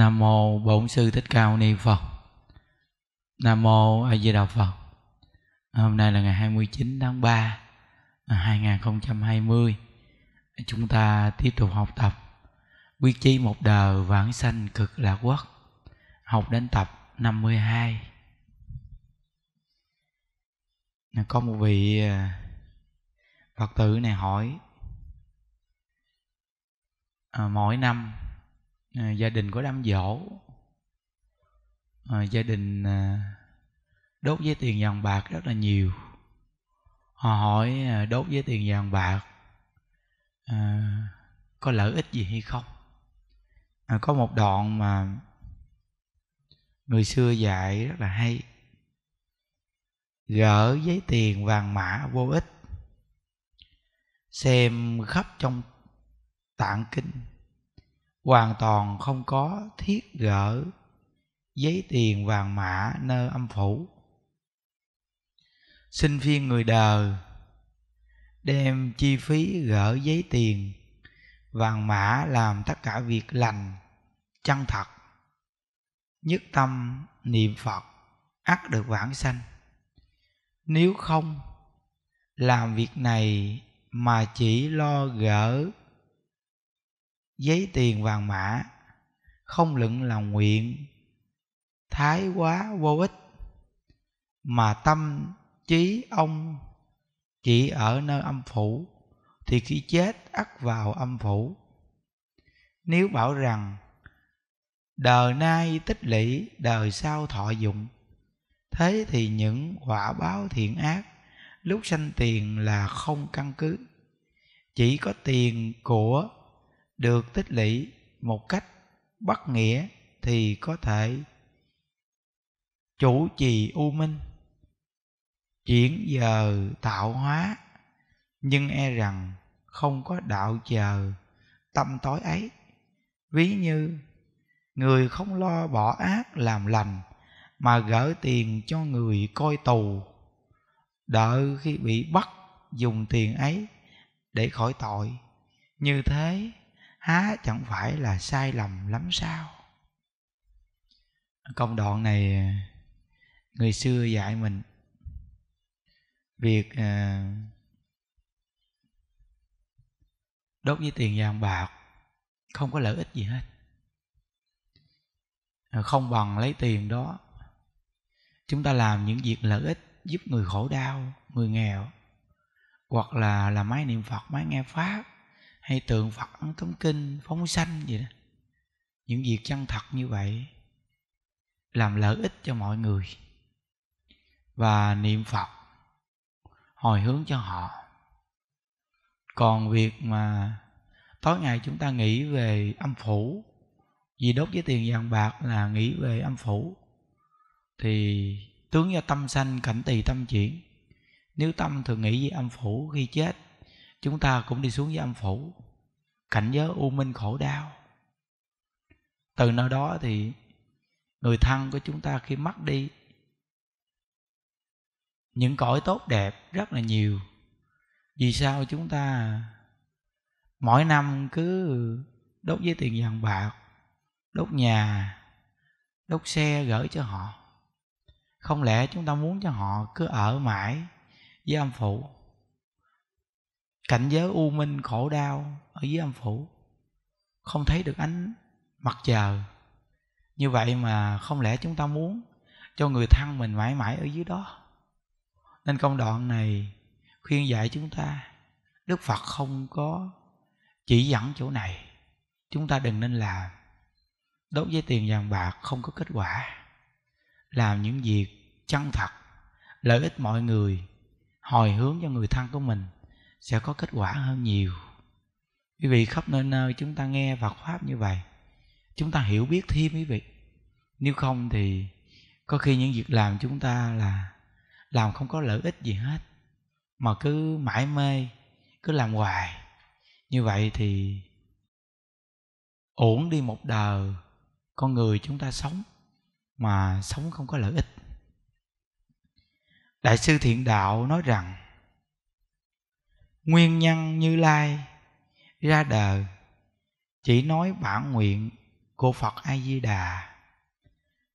Nam mô Bổn sư Thích Ca Mâu Ni Phật. Nam mô A Di Đà Phật. Hôm nay là ngày 29 tháng 3 năm 2020. Chúng ta tiếp tục học tập Quyết chí một đời vãng sanh cực lạc quốc. Học đến tập 52. À, có một vị à, Phật tử này hỏi à, mỗi năm à, gia đình có đám dỗ à, gia đình à, đốt với tiền vàng bạc rất là nhiều họ hỏi à, đốt với tiền vàng bạc à, có lợi ích gì hay không à, có một đoạn mà người xưa dạy rất là hay gỡ giấy tiền vàng mã vô ích xem khắp trong tạng kinh hoàn toàn không có thiết gỡ giấy tiền vàng mã nơi âm phủ xin phiên người đời đem chi phí gỡ giấy tiền vàng mã làm tất cả việc lành chân thật nhất tâm niệm phật ắt được vãng sanh nếu không làm việc này mà chỉ lo gỡ giấy tiền vàng mã không lựng lòng nguyện thái quá vô ích mà tâm trí ông chỉ ở nơi âm phủ thì khi chết ắt vào âm phủ nếu bảo rằng đời nay tích lũy đời sau thọ dụng thế thì những quả báo thiện ác lúc sanh tiền là không căn cứ chỉ có tiền của được tích lũy một cách bất nghĩa thì có thể chủ trì u minh chuyển giờ tạo hóa nhưng e rằng không có đạo chờ tâm tối ấy ví như người không lo bỏ ác làm lành mà gỡ tiền cho người coi tù đợi khi bị bắt dùng tiền ấy để khỏi tội như thế há chẳng phải là sai lầm lắm sao công đoạn này người xưa dạy mình việc ờ, đốt với tiền vàng bạc không có lợi ích gì hết ờ, không bằng lấy tiền đó chúng ta làm những việc lợi ích giúp người khổ đau người nghèo hoặc là là máy niệm phật máy nghe pháp hay tượng phật tấm kinh phóng sanh gì đó những việc chân thật như vậy làm lợi ích cho mọi người và niệm phật hồi hướng cho họ còn việc mà tối ngày chúng ta nghĩ về âm phủ vì đốt với tiền vàng bạc là nghĩ về âm phủ thì tướng do tâm sanh cảnh tỳ tâm chuyển nếu tâm thường nghĩ về âm phủ khi chết chúng ta cũng đi xuống với âm phủ cảnh giới u minh khổ đau từ nơi đó thì người thân của chúng ta khi mất đi những cõi tốt đẹp rất là nhiều vì sao chúng ta mỗi năm cứ đốt với tiền vàng bạc đốt nhà đốt xe gửi cho họ không lẽ chúng ta muốn cho họ cứ ở mãi với âm phụ cảnh giới u minh khổ đau ở dưới âm phủ không thấy được ánh mặt trời như vậy mà không lẽ chúng ta muốn cho người thân mình mãi mãi ở dưới đó nên công đoạn này khuyên dạy chúng ta đức phật không có chỉ dẫn chỗ này chúng ta đừng nên làm đốt với tiền vàng bạc không có kết quả làm những việc chân thật lợi ích mọi người hồi hướng cho người thân của mình sẽ có kết quả hơn nhiều quý vị khắp nơi nơi chúng ta nghe Phật pháp như vậy chúng ta hiểu biết thêm quý vị nếu không thì có khi những việc làm chúng ta là làm không có lợi ích gì hết mà cứ mãi mê cứ làm hoài như vậy thì ổn đi một đời con người chúng ta sống mà sống không có lợi ích đại sư thiện đạo nói rằng nguyên nhân như lai ra đời chỉ nói bản nguyện của phật a di đà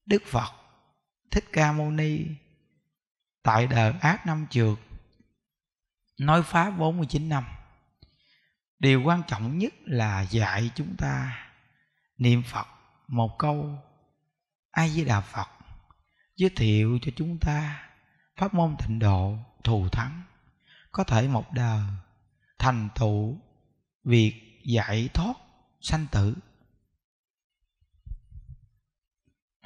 đức phật thích ca mâu ni tại đời ác năm trượt nói pháp 49 năm điều quan trọng nhất là dạy chúng ta niệm phật một câu a di đà phật giới thiệu cho chúng ta pháp môn tịnh độ thù thắng có thể một đời thành tựu việc giải thoát sanh tử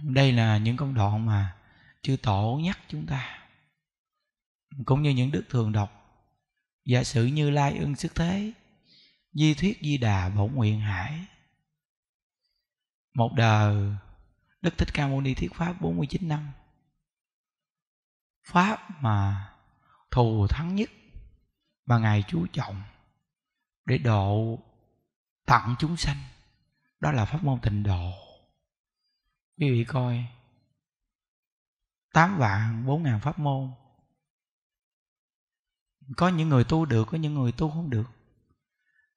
đây là những công đoạn mà chư tổ nhắc chúng ta cũng như những đức thường đọc giả sử như lai ưng sức thế di thuyết di đà bổn nguyện hải một đời đức thích ca mâu ni thuyết pháp 49 năm pháp mà thù thắng nhất mà ngài chú trọng để độ tặng chúng sanh đó là pháp môn tịnh độ quý vị coi tám vạn bốn ngàn pháp môn có những người tu được có những người tu không được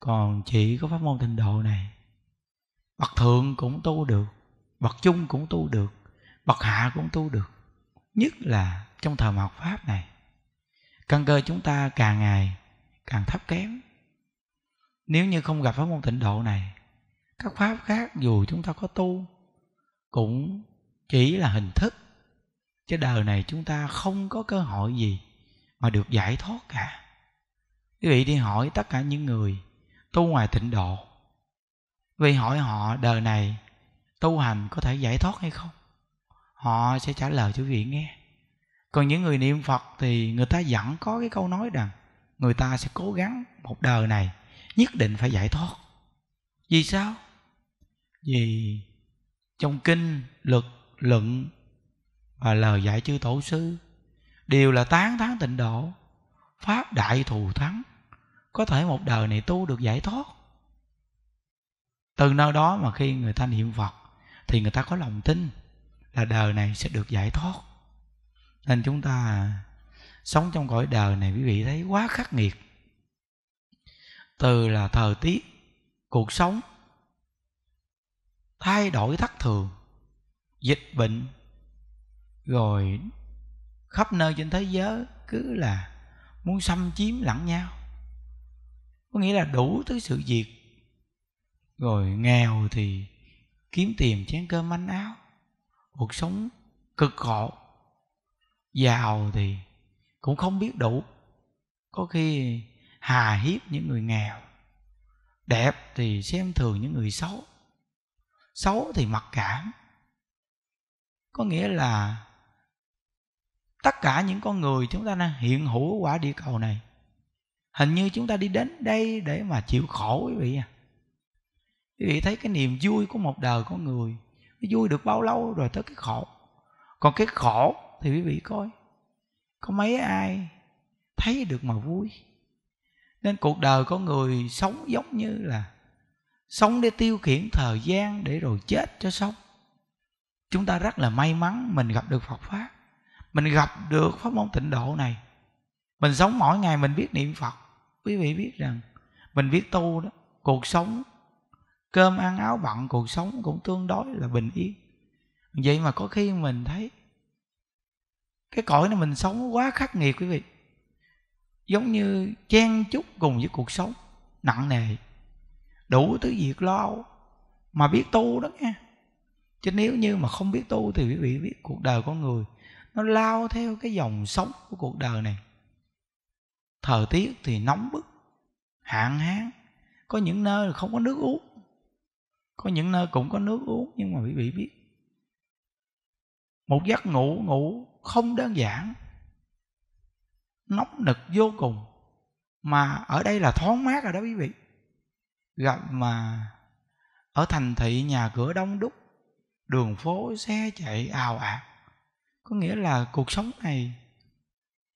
còn chỉ có pháp môn tịnh độ này bậc thượng cũng tu được bậc chung cũng tu được bậc hạ cũng tu được nhất là trong thời mạt pháp này căn cơ chúng ta càng ngày càng thấp kém nếu như không gặp pháp môn tịnh độ này các pháp khác dù chúng ta có tu cũng chỉ là hình thức chứ đời này chúng ta không có cơ hội gì mà được giải thoát cả quý vị đi hỏi tất cả những người tu ngoài tịnh độ vì hỏi họ đời này tu hành có thể giải thoát hay không họ sẽ trả lời cho quý vị nghe còn những người niệm phật thì người ta vẫn có cái câu nói rằng người ta sẽ cố gắng một đời này nhất định phải giải thoát vì sao vì trong kinh luật luận và lời dạy chư tổ sư đều là tán thán tịnh độ pháp đại thù thắng có thể một đời này tu được giải thoát từ nơi đó mà khi người ta niệm phật thì người ta có lòng tin là đời này sẽ được giải thoát nên chúng ta sống trong cõi đời này quý vị thấy quá khắc nghiệt từ là thời tiết cuộc sống thay đổi thất thường dịch bệnh rồi khắp nơi trên thế giới cứ là muốn xâm chiếm lẫn nhau có nghĩa là đủ thứ sự việc rồi nghèo thì kiếm tiền chén cơm manh áo cuộc sống cực khổ giàu thì cũng không biết đủ có khi hà hiếp những người nghèo đẹp thì xem thường những người xấu xấu thì mặc cảm có nghĩa là tất cả những con người chúng ta đang hiện hữu quả địa cầu này hình như chúng ta đi đến đây để mà chịu khổ quý vị à quý vị thấy cái niềm vui của một đời con người vui được bao lâu rồi tới cái khổ còn cái khổ thì quý vị coi có mấy ai thấy được mà vui nên cuộc đời có người sống giống như là sống để tiêu khiển thời gian để rồi chết cho sống chúng ta rất là may mắn mình gặp được phật pháp mình gặp được pháp môn tịnh độ này mình sống mỗi ngày mình biết niệm phật quý vị biết rằng mình biết tu đó cuộc sống cơm ăn áo bận cuộc sống cũng tương đối là bình yên vậy mà có khi mình thấy cái cõi này mình sống quá khắc nghiệt quý vị giống như chen chúc cùng với cuộc sống nặng nề đủ thứ việc lo mà biết tu đó nghe chứ nếu như mà không biết tu thì quý vị biết cuộc đời con người nó lao theo cái dòng sống của cuộc đời này thời tiết thì nóng bức hạn hán có những nơi không có nước uống có những nơi cũng có nước uống nhưng mà quý vị biết một giấc ngủ ngủ không đơn giản nóng nực vô cùng mà ở đây là thoáng mát rồi đó quý vị gặp mà ở thành thị nhà cửa đông đúc đường phố xe chạy ào ạt có nghĩa là cuộc sống này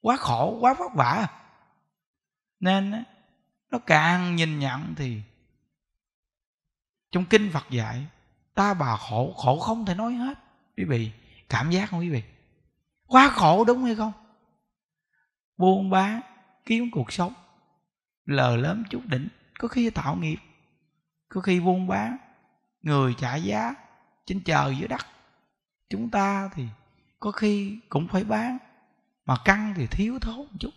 quá khổ quá vất vả nên nó càng nhìn nhận thì trong kinh phật dạy ta bà khổ khổ không thể nói hết quý vị cảm giác không quý vị quá khổ đúng hay không buôn bán kiếm cuộc sống lờ lớn chút đỉnh có khi tạo nghiệp có khi buôn bán người trả giá trên trời dưới đất chúng ta thì có khi cũng phải bán mà căng thì thiếu thốn một chút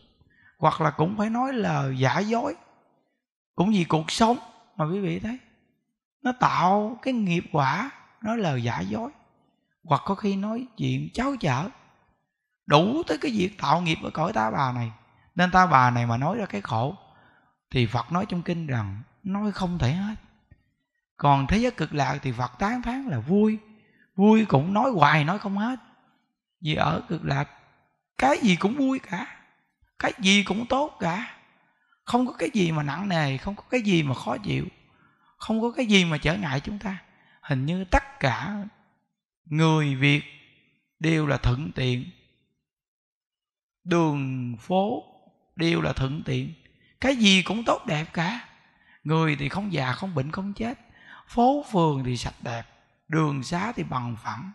hoặc là cũng phải nói là giả dối cũng vì cuộc sống mà quý vị thấy nó tạo cái nghiệp quả nói lời giả dối hoặc có khi nói chuyện cháu chở đủ tới cái việc tạo nghiệp ở cõi ta bà này nên ta bà này mà nói ra cái khổ thì phật nói trong kinh rằng nói không thể hết còn thế giới cực lạc thì phật tán phán là vui vui cũng nói hoài nói không hết vì ở cực lạc cái gì cũng vui cả cái gì cũng tốt cả không có cái gì mà nặng nề không có cái gì mà khó chịu không có cái gì mà trở ngại chúng ta hình như tất cả người việt đều là thuận tiện đường phố đều là thuận tiện cái gì cũng tốt đẹp cả người thì không già không bệnh không chết phố phường thì sạch đẹp đường xá thì bằng phẳng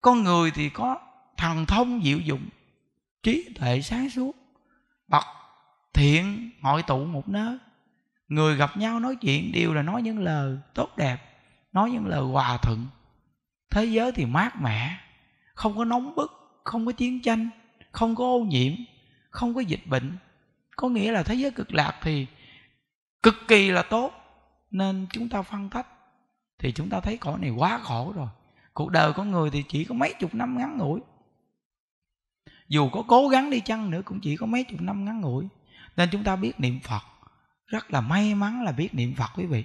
con người thì có thần thông diệu dụng trí tuệ sáng suốt bậc thiện hội tụ một nơi người gặp nhau nói chuyện đều là nói những lời tốt đẹp nói những lời hòa thuận thế giới thì mát mẻ không có nóng bức không có chiến tranh không có ô nhiễm không có dịch bệnh có nghĩa là thế giới cực lạc thì cực kỳ là tốt nên chúng ta phân tách thì chúng ta thấy cõi này quá khổ rồi cuộc đời con người thì chỉ có mấy chục năm ngắn ngủi dù có cố gắng đi chăng nữa cũng chỉ có mấy chục năm ngắn ngủi nên chúng ta biết niệm phật rất là may mắn là biết niệm phật quý vị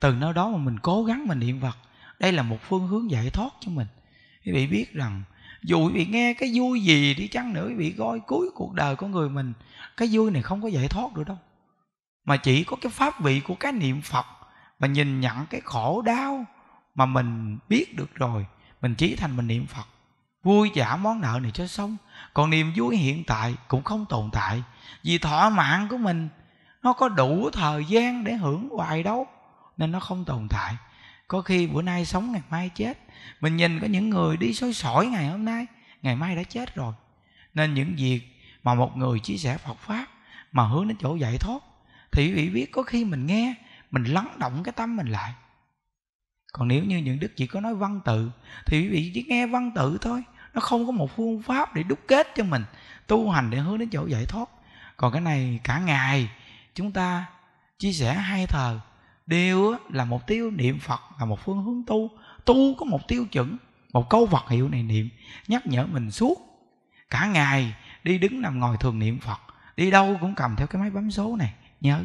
từ nơi đó mà mình cố gắng mình niệm phật đây là một phương hướng giải thoát cho mình quý vị biết rằng dù quý vị nghe cái vui gì đi chăng nữa quý vị coi cuối cuộc đời của người mình cái vui này không có giải thoát được đâu mà chỉ có cái pháp vị của cái niệm phật và nhìn nhận cái khổ đau mà mình biết được rồi mình chỉ thành mình niệm phật vui trả món nợ này cho xong còn niềm vui hiện tại cũng không tồn tại vì thọ mạng của mình nó có đủ thời gian để hưởng hoài đâu nên nó không tồn tại có khi bữa nay sống ngày mai chết mình nhìn có những người đi sôi sỏi ngày hôm nay ngày mai đã chết rồi nên những việc mà một người chia sẻ Phật pháp mà hướng đến chỗ giải thoát thì quý vị biết có khi mình nghe mình lắng động cái tâm mình lại còn nếu như những đức chỉ có nói văn tự thì quý vị chỉ nghe văn tự thôi nó không có một phương pháp để đúc kết cho mình tu hành để hướng đến chỗ giải thoát còn cái này cả ngày chúng ta chia sẻ hai thờ đều là mục tiêu niệm phật là một phương hướng tu tu có một tiêu chuẩn một câu vật hiệu này niệm nhắc nhở mình suốt cả ngày đi đứng nằm ngồi thường niệm phật đi đâu cũng cầm theo cái máy bấm số này nhớ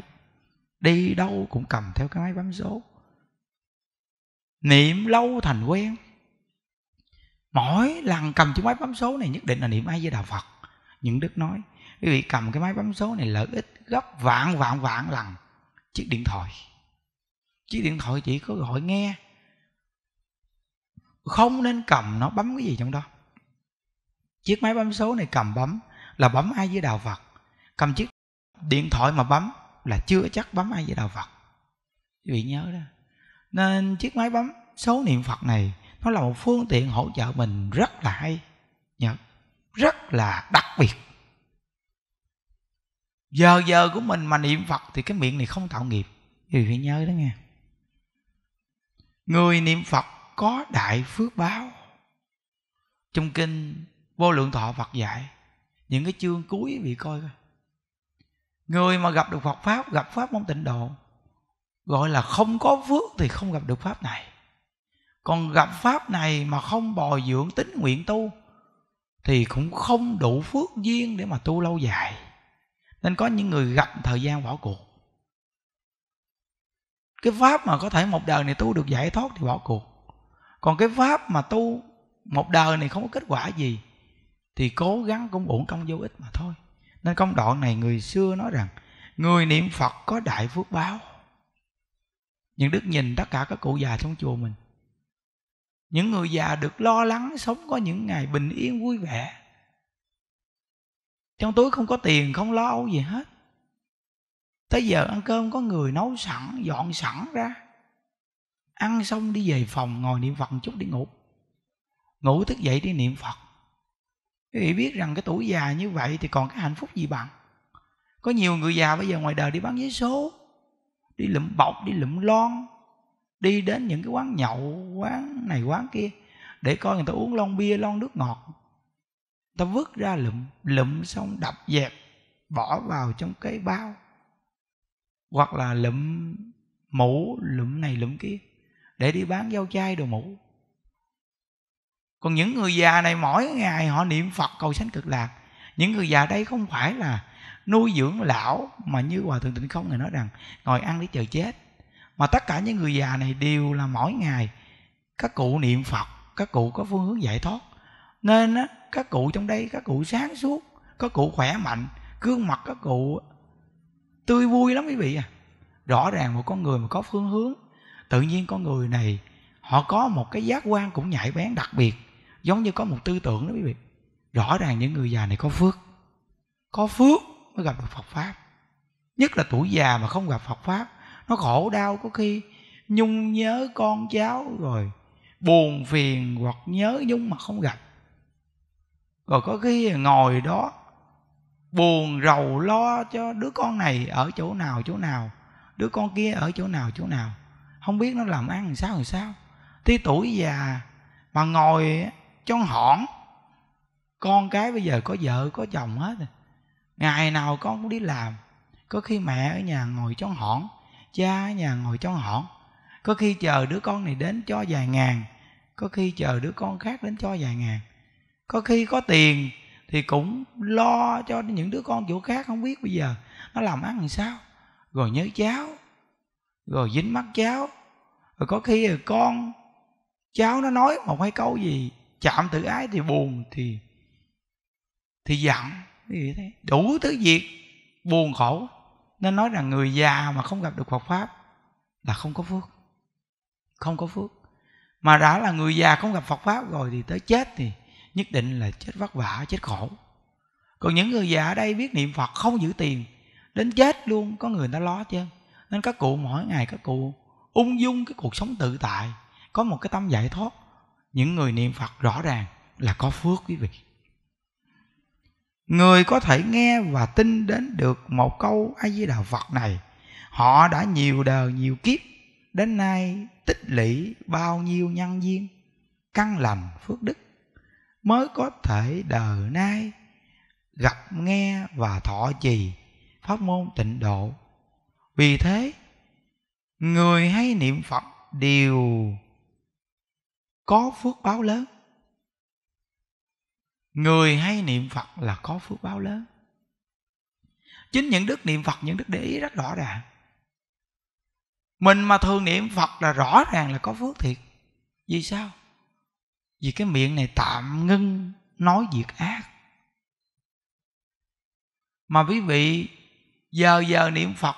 đi đâu cũng cầm theo cái máy bấm số niệm lâu thành quen mỗi lần cầm chiếc máy bấm số này nhất định là niệm ai với đạo phật những đức nói quý vị cầm cái máy bấm số này lợi ích gấp vạn vạn vạn lần chiếc điện thoại chiếc điện thoại chỉ có gọi nghe không nên cầm nó bấm cái gì trong đó chiếc máy bấm số này cầm bấm là bấm ai với đạo phật cầm chiếc điện thoại mà bấm là chưa chắc bấm ai với đạo phật quý vị nhớ đó nên chiếc máy bấm số niệm phật này nó là một phương tiện hỗ trợ mình rất là hay nhớ rất là đặc biệt giờ giờ của mình mà niệm phật thì cái miệng này không tạo nghiệp vì vị nhớ đó nghe người niệm phật có đại phước báo trong kinh vô lượng thọ phật dạy những cái chương cuối bị coi coi người mà gặp được phật pháp gặp pháp mong tịnh độ gọi là không có phước thì không gặp được pháp này còn gặp pháp này mà không bồi dưỡng tính nguyện tu thì cũng không đủ phước duyên để mà tu lâu dài nên có những người gặp thời gian bỏ cuộc cái pháp mà có thể một đời này tu được giải thoát thì bỏ cuộc còn cái pháp mà tu một đời này không có kết quả gì thì cố gắng cũng uổng công vô ích mà thôi nên công đoạn này người xưa nói rằng người niệm phật có đại phước báo những đức nhìn tất cả các cụ già trong chùa mình những người già được lo lắng sống có những ngày bình yên vui vẻ trong túi không có tiền không lo âu gì hết tới giờ ăn cơm có người nấu sẵn dọn sẵn ra ăn xong đi về phòng ngồi niệm phật chút đi ngủ ngủ thức dậy đi niệm phật quý vị biết rằng cái tuổi già như vậy thì còn cái hạnh phúc gì bằng có nhiều người già bây giờ ngoài đời đi bán giấy số đi lụm bọc đi lụm lon đi đến những cái quán nhậu quán này quán kia để coi người ta uống lon bia lon nước ngọt ta vứt ra lụm lụm xong đập dẹp bỏ vào trong cái bao hoặc là lụm mũ lụm này lụm kia để đi bán dao chai đồ mũ còn những người già này mỗi ngày họ niệm phật cầu sanh cực lạc những người già đây không phải là nuôi dưỡng lão mà như hòa thượng tịnh không người nói rằng ngồi ăn để chờ chết mà tất cả những người già này đều là mỗi ngày các cụ niệm phật các cụ có phương hướng giải thoát nên á, các cụ trong đây các cụ sáng suốt các cụ khỏe mạnh gương mặt các cụ tươi vui lắm quý vị à rõ ràng một con người mà có phương hướng tự nhiên con người này họ có một cái giác quan cũng nhạy bén đặc biệt giống như có một tư tưởng đó quý vị rõ ràng những người già này có phước có phước mới gặp được phật pháp nhất là tuổi già mà không gặp phật pháp nó khổ đau có khi nhung nhớ con cháu rồi buồn phiền hoặc nhớ nhung mà không gặp rồi có khi ngồi đó buồn rầu lo cho đứa con này ở chỗ nào chỗ nào đứa con kia ở chỗ nào chỗ nào không biết nó làm ăn làm sao làm sao thì tuổi già mà ngồi cho hỏn con cái bây giờ có vợ có chồng hết rồi ngày nào con cũng đi làm có khi mẹ ở nhà ngồi trong hỏn cha ở nhà ngồi trong hỏn có khi chờ đứa con này đến cho vài ngàn có khi chờ đứa con khác đến cho vài ngàn có khi có tiền thì cũng lo cho những đứa con chỗ khác không biết bây giờ nó làm ăn làm sao rồi nhớ cháu rồi dính mắt cháu rồi có khi là con cháu nó nói một hai câu gì chạm tự ái thì buồn thì thì giận gì thế đủ thứ việc buồn khổ nên nói rằng người già mà không gặp được Phật pháp là không có phước không có phước mà đã là người già không gặp Phật pháp rồi thì tới chết thì nhất định là chết vất vả chết khổ còn những người già ở đây biết niệm phật không giữ tiền đến chết luôn có người ta lo chứ nên các cụ mỗi ngày các cụ ung dung cái cuộc sống tự tại có một cái tâm giải thoát những người niệm phật rõ ràng là có phước quý vị người có thể nghe và tin đến được một câu a di đà phật này họ đã nhiều đời nhiều kiếp đến nay tích lũy bao nhiêu nhân duyên căn lành phước đức mới có thể đời nay gặp nghe và thọ trì pháp môn tịnh độ vì thế người hay niệm phật đều có phước báo lớn người hay niệm phật là có phước báo lớn chính những đức niệm phật những đức để ý rất rõ ràng mình mà thường niệm phật là rõ ràng là có phước thiệt vì sao vì cái miệng này tạm ngưng nói việc ác mà quý vị giờ giờ niệm phật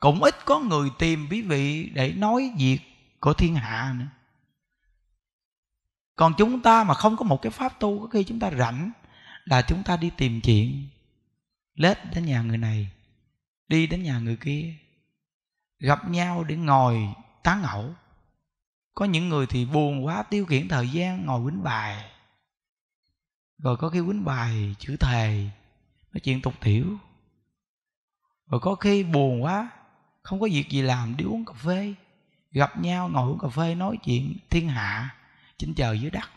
cũng ít có người tìm quý vị để nói việc của thiên hạ nữa còn chúng ta mà không có một cái pháp tu có khi chúng ta rảnh là chúng ta đi tìm chuyện lết đến nhà người này đi đến nhà người kia gặp nhau để ngồi tán ẩu có những người thì buồn quá tiêu khiển thời gian ngồi quýnh bài rồi có khi quýnh bài chữ thề nói chuyện tục tiểu rồi có khi buồn quá không có việc gì làm đi uống cà phê gặp nhau ngồi uống cà phê nói chuyện thiên hạ trên trời dưới đất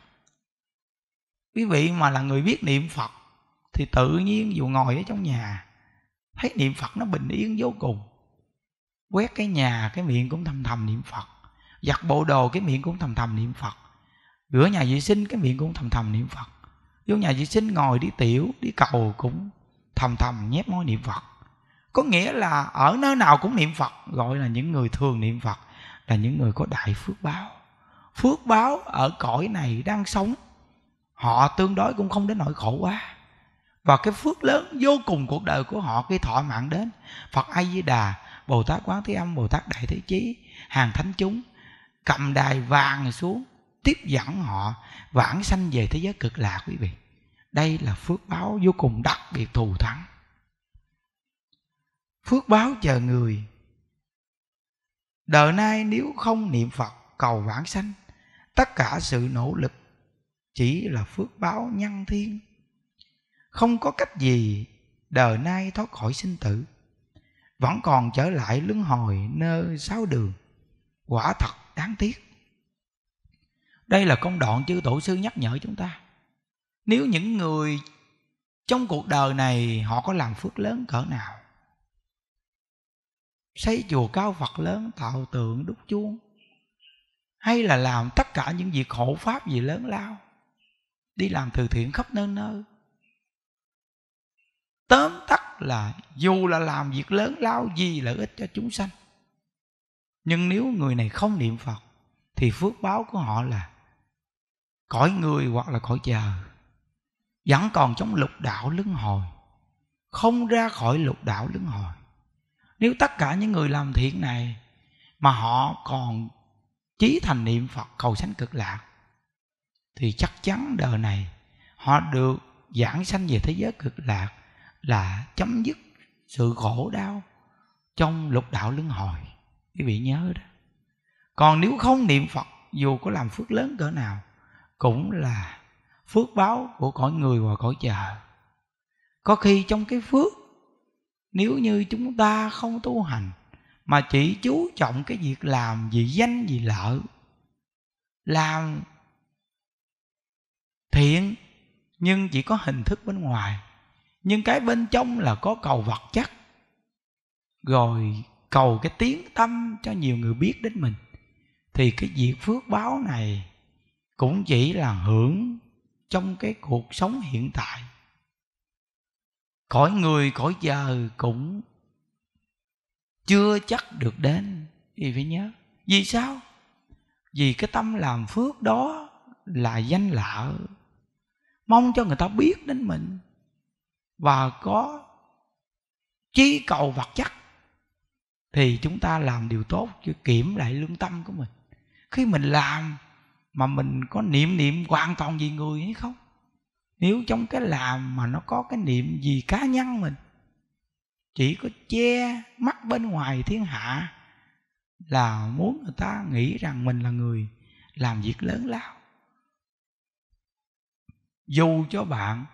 quý vị mà là người biết niệm phật thì tự nhiên dù ngồi ở trong nhà thấy niệm phật nó bình yên vô cùng quét cái nhà cái miệng cũng thầm thầm niệm phật giặt bộ đồ cái miệng cũng thầm thầm niệm phật rửa nhà vệ sinh cái miệng cũng thầm thầm niệm phật vô nhà vệ sinh ngồi đi tiểu đi cầu cũng thầm thầm nhép môi niệm phật có nghĩa là ở nơi nào cũng niệm phật gọi là những người thường niệm phật là những người có đại phước báo phước báo ở cõi này đang sống họ tương đối cũng không đến nỗi khổ quá và cái phước lớn vô cùng cuộc đời của họ khi thọ mạng đến phật a di đà bồ tát quán thế âm bồ tát đại thế chí hàng thánh chúng cầm đài vàng xuống tiếp dẫn họ vãng sanh về thế giới cực lạc quý vị đây là phước báo vô cùng đặc biệt thù thắng phước báo chờ người đời nay nếu không niệm phật cầu vãng sanh tất cả sự nỗ lực chỉ là phước báo nhân thiên không có cách gì đời nay thoát khỏi sinh tử vẫn còn trở lại luân hồi nơi sáu đường quả thật đáng tiếc đây là công đoạn chư tổ sư nhắc nhở chúng ta nếu những người trong cuộc đời này họ có làm phước lớn cỡ nào xây chùa cao phật lớn tạo tượng đúc chuông hay là làm tất cả những việc hộ pháp gì lớn lao đi làm từ thiện khắp nơi nơi tóm tắt là dù là làm việc lớn lao gì lợi ích cho chúng sanh nhưng nếu người này không niệm phật thì phước báo của họ là cõi người hoặc là cõi chờ vẫn còn trong lục đạo luân hồi không ra khỏi lục đạo luân hồi nếu tất cả những người làm thiện này mà họ còn chí thành niệm phật cầu sanh cực lạc thì chắc chắn đời này họ được giảng sanh về thế giới cực lạc là chấm dứt sự khổ đau trong lục đạo luân hồi quý vị nhớ đó còn nếu không niệm phật dù có làm phước lớn cỡ nào cũng là phước báo của cõi người và cõi chờ có khi trong cái phước nếu như chúng ta không tu hành mà chỉ chú trọng cái việc làm vì danh vì lợi làm thiện nhưng chỉ có hình thức bên ngoài nhưng cái bên trong là có cầu vật chất rồi cầu cái tiếng tâm cho nhiều người biết đến mình thì cái việc phước báo này cũng chỉ là hưởng trong cái cuộc sống hiện tại cõi người cõi giờ cũng chưa chắc được đến thì phải nhớ vì sao vì cái tâm làm phước đó là danh lạ mong cho người ta biết đến mình và có chí cầu vật chất thì chúng ta làm điều tốt chứ kiểm lại lương tâm của mình khi mình làm mà mình có niệm niệm hoàn toàn vì người hay không nếu trong cái làm mà nó có cái niệm gì cá nhân mình chỉ có che mắt bên ngoài thiên hạ là muốn người ta nghĩ rằng mình là người làm việc lớn lao dù cho bạn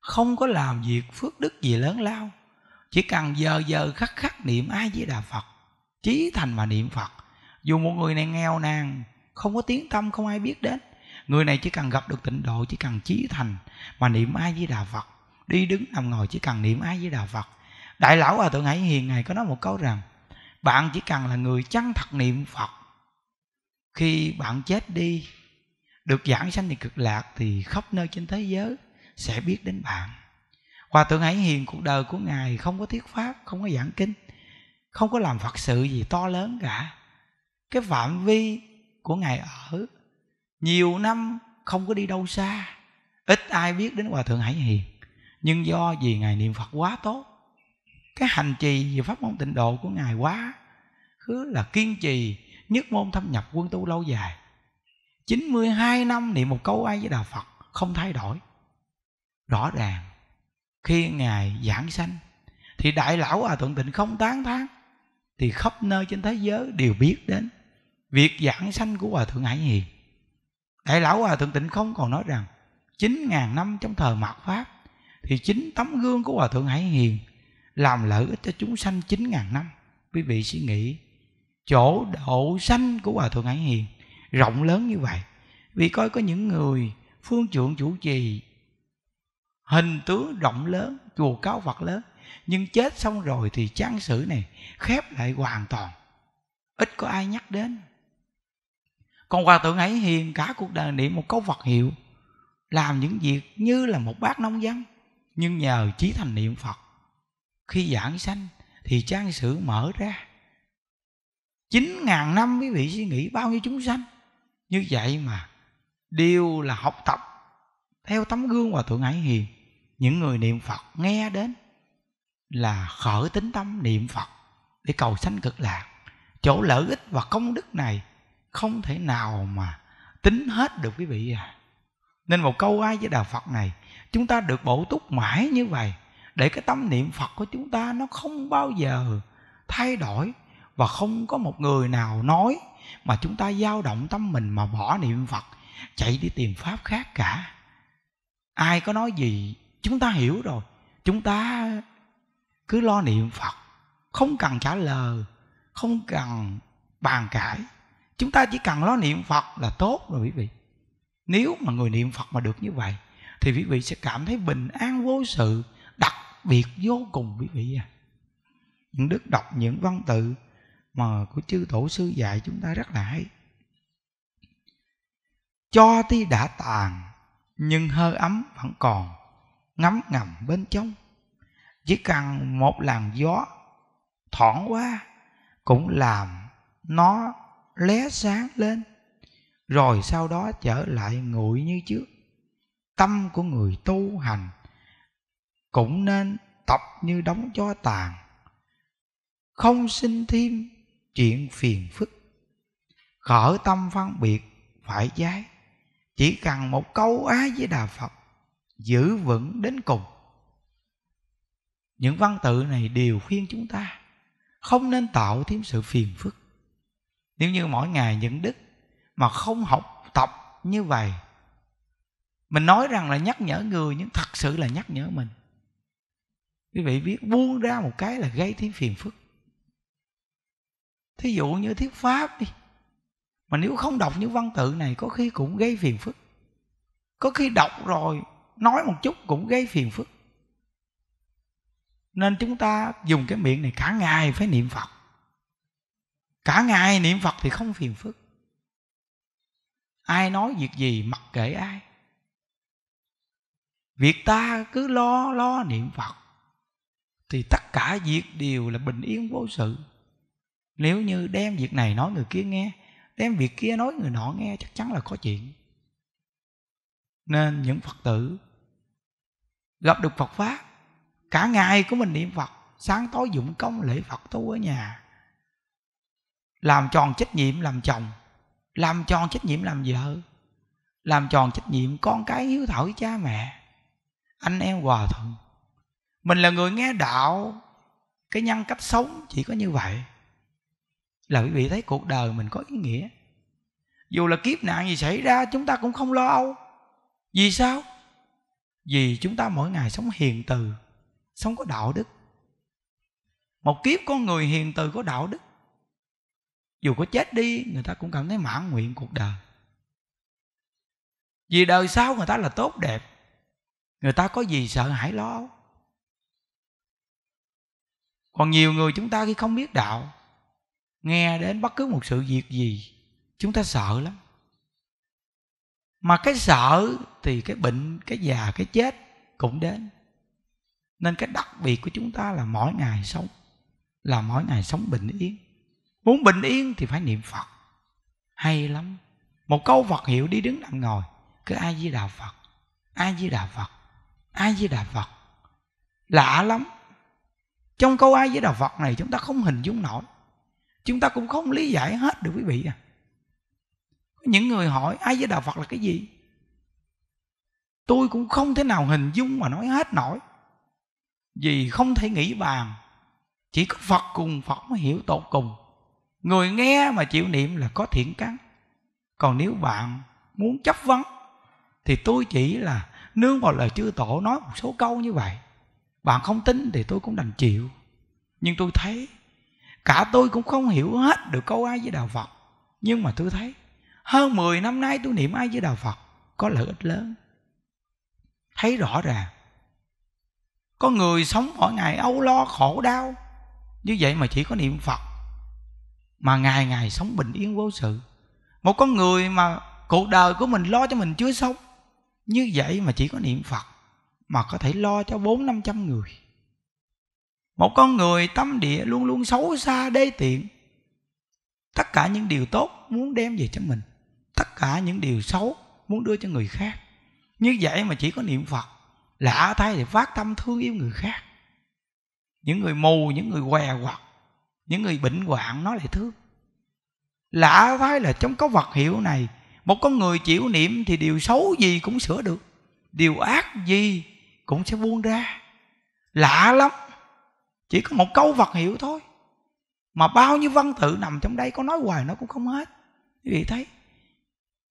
không có làm việc phước đức gì lớn lao chỉ cần giờ giờ khắc khắc niệm ai với đà phật trí thành và niệm phật dù một người này nghèo nàn không có tiếng tâm không ai biết đến người này chỉ cần gặp được tịnh độ chỉ cần trí thành mà niệm ai với đà phật đi đứng nằm ngồi chỉ cần niệm ai với đà phật đại lão hòa à, thượng hải hiền này có nói một câu rằng bạn chỉ cần là người chân thật niệm phật khi bạn chết đi được giảng sanh thì cực lạc thì khắp nơi trên thế giới sẽ biết đến bạn hòa thượng hải hiền cuộc đời của ngài không có thuyết pháp không có giảng kinh không có làm phật sự gì to lớn cả cái phạm vi của ngài ở nhiều năm không có đi đâu xa ít ai biết đến hòa thượng hải hiền nhưng do vì ngài niệm phật quá tốt cái hành trì về pháp môn tịnh độ của ngài quá cứ là kiên trì nhất môn thâm nhập quân tu lâu dài 92 năm niệm một câu ai với đà Phật không thay đổi rõ ràng khi ngài giảng sanh thì đại lão hòa thượng tịnh không tán thán thì khắp nơi trên thế giới đều biết đến việc giảng sanh của hòa thượng hải hiền đại lão hòa thượng tịnh không còn nói rằng chín ngàn năm trong thời mạt pháp thì chính tấm gương của hòa thượng hải hiền làm lợi ích cho chúng sanh chín ngàn năm quý vị suy nghĩ chỗ độ sanh của hòa thượng hải hiền rộng lớn như vậy vì coi có những người phương trượng chủ trì hình tướng rộng lớn chùa cao vật lớn nhưng chết xong rồi thì trang sử này khép lại hoàn toàn ít có ai nhắc đến còn hòa thượng ấy hiền cả cuộc đời niệm một câu Phật hiệu làm những việc như là một bác nông dân nhưng nhờ chí thành niệm phật khi giảng sanh thì trang sử mở ra chín ngàn năm quý vị suy nghĩ bao nhiêu chúng sanh như vậy mà đều là học tập theo tấm gương hòa thượng ấy hiền những người niệm phật nghe đến là khởi tính tâm niệm phật để cầu sanh cực lạc chỗ lợi ích và công đức này không thể nào mà tính hết được quý vị à nên một câu ai với đạo phật này chúng ta được bổ túc mãi như vậy để cái tâm niệm phật của chúng ta nó không bao giờ thay đổi và không có một người nào nói mà chúng ta dao động tâm mình mà bỏ niệm phật chạy đi tìm pháp khác cả ai có nói gì chúng ta hiểu rồi chúng ta cứ lo niệm phật không cần trả lời không cần bàn cãi chúng ta chỉ cần lo niệm phật là tốt rồi quý vị nếu mà người niệm phật mà được như vậy thì quý vị sẽ cảm thấy bình an vô sự đặc biệt vô cùng quý vị à những đức đọc những văn tự mà của chư tổ sư dạy chúng ta rất là hay cho tuy đã tàn nhưng hơi ấm vẫn còn ngấm ngầm bên trong chỉ cần một làn gió thoảng qua cũng làm nó lé sáng lên rồi sau đó trở lại nguội như trước tâm của người tu hành cũng nên tập như đóng cho tàn không sinh thêm chuyện phiền phức khởi tâm phân biệt phải giái chỉ cần một câu á với đà phật giữ vững đến cùng những văn tự này đều khuyên chúng ta không nên tạo thêm sự phiền phức nếu như mỗi ngày những đức mà không học tập như vậy mình nói rằng là nhắc nhở người nhưng thật sự là nhắc nhở mình quý vị biết buông ra một cái là gây thêm phiền phức thí dụ như thuyết pháp đi mà nếu không đọc những văn tự này có khi cũng gây phiền phức có khi đọc rồi nói một chút cũng gây phiền phức nên chúng ta dùng cái miệng này cả ngày phải niệm phật cả ngày niệm phật thì không phiền phức ai nói việc gì mặc kệ ai việc ta cứ lo lo niệm phật thì tất cả việc đều là bình yên vô sự nếu như đem việc này nói người kia nghe đem việc kia nói người nọ nghe chắc chắn là có chuyện nên những phật tử gặp được phật pháp cả ngày của mình niệm phật sáng tối dụng công lễ phật tu ở nhà làm tròn trách nhiệm làm chồng làm tròn trách nhiệm làm vợ làm tròn trách nhiệm con cái hiếu thảo với cha mẹ anh em hòa thuận mình là người nghe đạo cái nhân cách sống chỉ có như vậy là quý vị thấy cuộc đời mình có ý nghĩa dù là kiếp nạn gì xảy ra chúng ta cũng không lo âu vì sao vì chúng ta mỗi ngày sống hiền từ sống có đạo đức một kiếp con người hiền từ có đạo đức dù có chết đi người ta cũng cảm thấy mãn nguyện cuộc đời vì đời sau người ta là tốt đẹp người ta có gì sợ hãi lo còn nhiều người chúng ta khi không biết đạo nghe đến bất cứ một sự việc gì chúng ta sợ lắm mà cái sợ thì cái bệnh cái già cái chết cũng đến nên cái đặc biệt của chúng ta là mỗi ngày sống là mỗi ngày sống bình yên muốn bình yên thì phải niệm phật hay lắm một câu phật hiệu đi đứng nằm ngồi cứ ai di đà phật ai di đà phật ai di đà phật lạ lắm trong câu ai với đà phật này chúng ta không hình dung nổi chúng ta cũng không lý giải hết được quý vị à những người hỏi ai với đạo phật là cái gì tôi cũng không thể nào hình dung mà nói hết nổi vì không thể nghĩ bàn chỉ có phật cùng phật mới hiểu tột cùng người nghe mà chịu niệm là có thiện căn còn nếu bạn muốn chấp vấn thì tôi chỉ là nương vào lời chư tổ nói một số câu như vậy bạn không tin thì tôi cũng đành chịu nhưng tôi thấy cả tôi cũng không hiểu hết được câu ai với đạo phật nhưng mà tôi thấy hơn 10 năm nay tôi niệm ai với Đạo Phật Có lợi ích lớn Thấy rõ ràng Có người sống mỗi ngày âu lo khổ đau Như vậy mà chỉ có niệm Phật Mà ngày ngày sống bình yên vô sự Một con người mà cuộc đời của mình lo cho mình chưa xong Như vậy mà chỉ có niệm Phật Mà có thể lo cho bốn năm trăm người Một con người tâm địa luôn luôn xấu xa đê tiện Tất cả những điều tốt muốn đem về cho mình tất cả những điều xấu muốn đưa cho người khác như vậy mà chỉ có niệm phật lạ thay thì phát tâm thương yêu người khác những người mù những người què quặt những người bệnh hoạn nó lại thương lạ thay là trong có vật hiệu này một con người chịu niệm thì điều xấu gì cũng sửa được điều ác gì cũng sẽ buông ra lạ lắm chỉ có một câu vật hiệu thôi mà bao nhiêu văn tự nằm trong đây có nói hoài nó cũng không hết quý vị thấy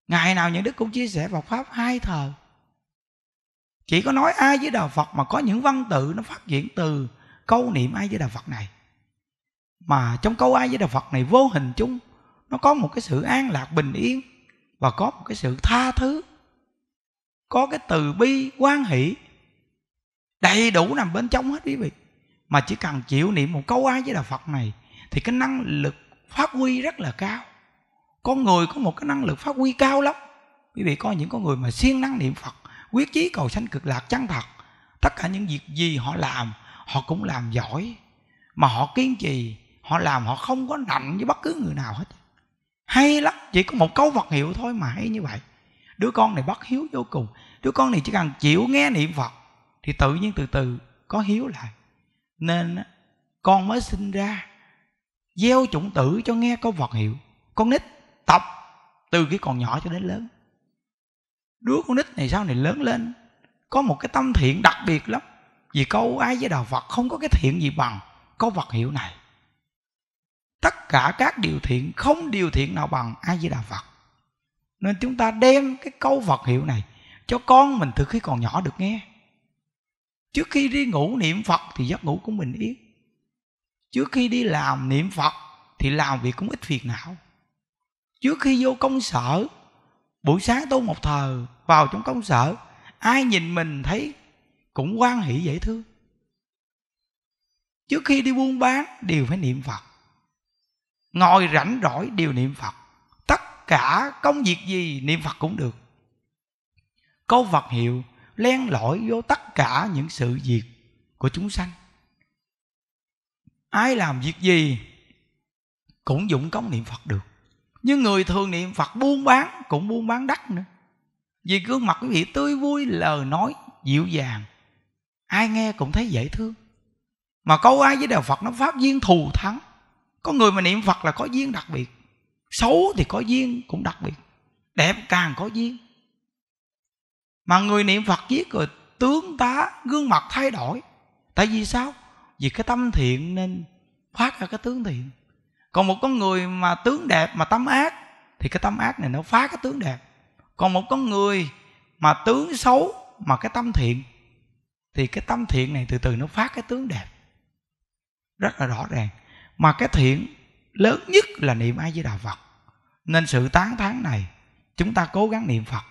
ngày nào những đức cũng chia sẻ Phật pháp hai thờ chỉ có nói ai với đạo Phật mà có những văn tự nó phát triển từ câu niệm ai với đạo Phật này mà trong câu ai với đạo Phật này vô hình chung nó có một cái sự an lạc bình yên và có một cái sự tha thứ có cái từ bi quan hỷ đầy đủ nằm bên trong hết quý vị mà chỉ cần chịu niệm một câu ai với đạo Phật này thì cái năng lực phát huy rất là cao con người có một cái năng lực phát huy cao lắm quý vị có những con người mà siêng năng niệm phật quyết chí cầu sanh cực lạc chân thật tất cả những việc gì họ làm họ cũng làm giỏi mà họ kiên trì họ làm họ không có nạnh với bất cứ người nào hết hay lắm chỉ có một câu vật hiệu thôi mà hay như vậy đứa con này bất hiếu vô cùng đứa con này chỉ cần chịu nghe niệm phật thì tự nhiên từ từ có hiếu lại nên con mới sinh ra gieo chủng tử cho nghe câu vật hiệu con nít tộc từ khi còn nhỏ cho đến lớn đứa con nít này sau này lớn lên có một cái tâm thiện đặc biệt lắm vì câu ai với đạo phật không có cái thiện gì bằng có vật hiệu này tất cả các điều thiện không điều thiện nào bằng ai với đạo phật nên chúng ta đem cái câu vật hiệu này cho con mình từ khi còn nhỏ được nghe trước khi đi ngủ niệm phật thì giấc ngủ cũng bình yên trước khi đi làm niệm phật thì làm việc cũng ít phiền não trước khi vô công sở buổi sáng tôi một thờ vào trong công sở ai nhìn mình thấy cũng quan hỷ dễ thương trước khi đi buôn bán đều phải niệm phật ngồi rảnh rỗi đều niệm phật tất cả công việc gì niệm phật cũng được câu phật hiệu len lỏi vô tất cả những sự việc của chúng sanh ai làm việc gì cũng dụng công niệm phật được nhưng người thường niệm phật buôn bán cũng buôn bán đắt nữa vì gương mặt quý vị tươi vui lời nói dịu dàng ai nghe cũng thấy dễ thương mà câu ai với đạo phật nó phát duyên thù thắng có người mà niệm phật là có duyên đặc biệt xấu thì có duyên cũng đặc biệt đẹp càng có duyên mà người niệm phật giết rồi tướng tá gương mặt thay đổi tại vì sao vì cái tâm thiện nên phát ra cái tướng thiện còn một con người mà tướng đẹp mà tâm ác thì cái tâm ác này nó phá cái tướng đẹp còn một con người mà tướng xấu mà cái tâm thiện thì cái tâm thiện này từ từ nó phá cái tướng đẹp rất là rõ ràng mà cái thiện lớn nhất là niệm ai với đạo phật nên sự tán thán này chúng ta cố gắng niệm phật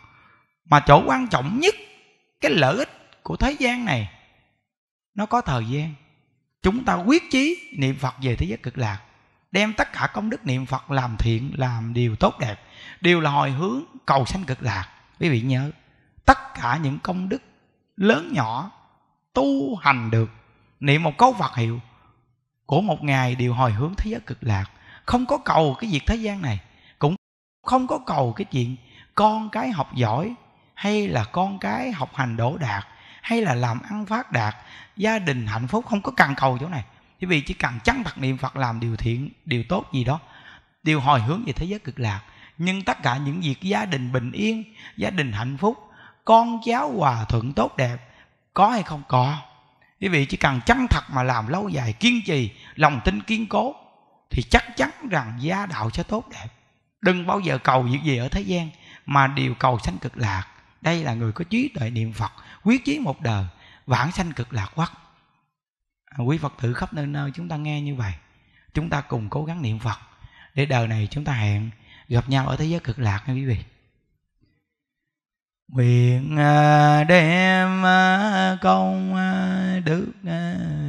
mà chỗ quan trọng nhất cái lợi ích của thế gian này nó có thời gian chúng ta quyết chí niệm phật về thế giới cực lạc đem tất cả công đức niệm phật làm thiện làm điều tốt đẹp đều là hồi hướng cầu sanh cực lạc quý vị nhớ tất cả những công đức lớn nhỏ tu hành được niệm một câu phật hiệu của một ngày đều hồi hướng thế giới cực lạc không có cầu cái việc thế gian này cũng không có cầu cái chuyện con cái học giỏi hay là con cái học hành đỗ đạt hay là làm ăn phát đạt gia đình hạnh phúc không có cần cầu chỗ này quý vị chỉ cần chắn bạc niệm phật làm điều thiện điều tốt gì đó điều hồi hướng về thế giới cực lạc nhưng tất cả những việc gia đình bình yên gia đình hạnh phúc con cháu hòa thuận tốt đẹp có hay không có quý vị chỉ cần chân thật mà làm lâu dài kiên trì lòng tin kiên cố thì chắc chắn rằng gia đạo sẽ tốt đẹp đừng bao giờ cầu việc gì ở thế gian mà điều cầu sanh cực lạc đây là người có trí tuệ niệm phật quyết chí một đời vãng sanh cực lạc quắc À, quý phật tử khắp nơi nơi chúng ta nghe như vậy chúng ta cùng cố gắng niệm phật để đời này chúng ta hẹn gặp nhau ở thế giới cực lạc nha quý vị nguyện à, đem à, công đức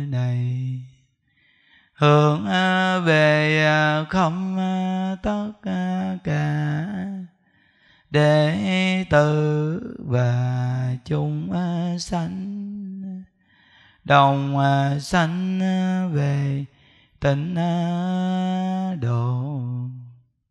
này hướng về không tất cả để tử và chúng sanh đồng à, sanh à, về tịnh à, độ